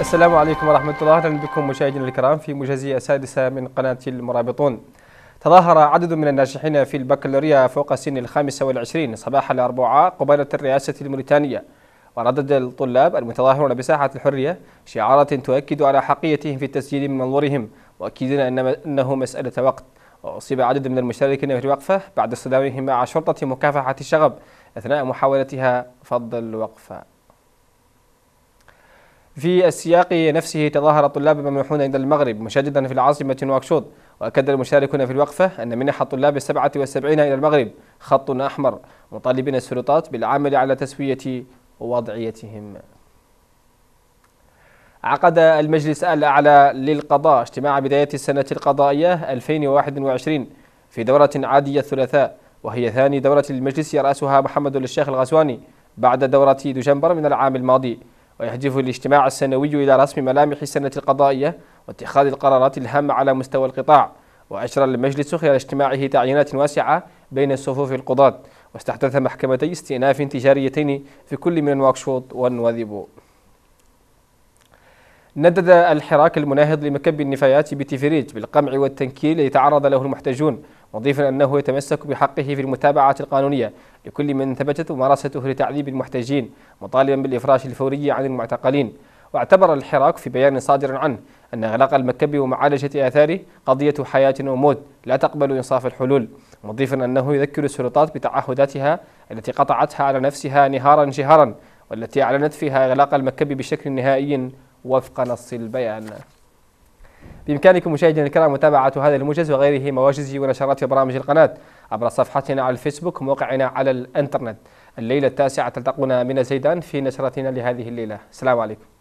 السلام عليكم ورحمة الله أهلا بكم مشاهدينا الكرام في مجازية سادسة من قناة المرابطون تظاهر عدد من الناجحين في البكالوريا فوق سن الخامسة والعشرين صباح الأربعاء قبالة الرئاسة الموريتانية وردد الطلاب المتظاهرون بساحة الحرية شعارات تؤكد على حقيتهم في التسجيل من منظورهم وأكيدنا أن أنه مسألة وقت وأصيب عدد من المشاركين في الوقفة بعد اصطدامهم مع شرطة مكافحة الشغب أثناء محاولتها فض الوقفة في السياق نفسه تظاهر طلاب ممنوحون عند المغرب مشددا في العاصمة نواكشوط وأكد المشاركون في الوقفة أن منح الطلاب السبعة والسبعين إلى المغرب خط أحمر مطالبين السلطات بالعمل على تسوية وضعيتهم عقد المجلس الأعلى للقضاء اجتماع بداية السنة القضائية 2021 في دورة عادية الثلاثاء وهي ثاني دورة للمجلس يرأسها محمد الشيخ الغسواني بعد دورة دجنبر من العام الماضي ويهدف الاجتماع السنوي إلى رسم ملامح السنة القضائية واتخاذ القرارات الهامة على مستوى القطاع وأشرى المجلس خلال اجتماعه تعيينات واسعة بين صفوف القضاة واستحدث محكمتي استئناف تجاريتين في كل من نواكشوط والنواذيبو ندد الحراك المناهض لمكب النفايات بتفريج بالقمع والتنكيل ليتعرض له المحتجون مضيفا أنه يتمسك بحقه في المتابعة القانونية لكل من ثبتت ممارسته لتعذيب المحتجين مطالبا بالإفراج الفوري عن المعتقلين واعتبر الحراك في بيان صادر عنه أن إغلاق المكب ومعالجة آثاره قضية حياة وموت لا تقبل إنصاف الحلول مضيفا أنه يذكر السلطات بتعهداتها التي قطعتها على نفسها نهارا جهارا والتي أعلنت فيها إغلاق المكب بشكل نهائي وفق نص البيان بإمكانكم مشاهدينا الكرام متابعة هذا الموجز وغيره مواجز ونشرات برامج القناة عبر صفحتنا على الفيسبوك وموقعنا على الإنترنت الليلة التاسعة تلتقونا من زيدان في نشرتنا لهذه الليلة السلام عليكم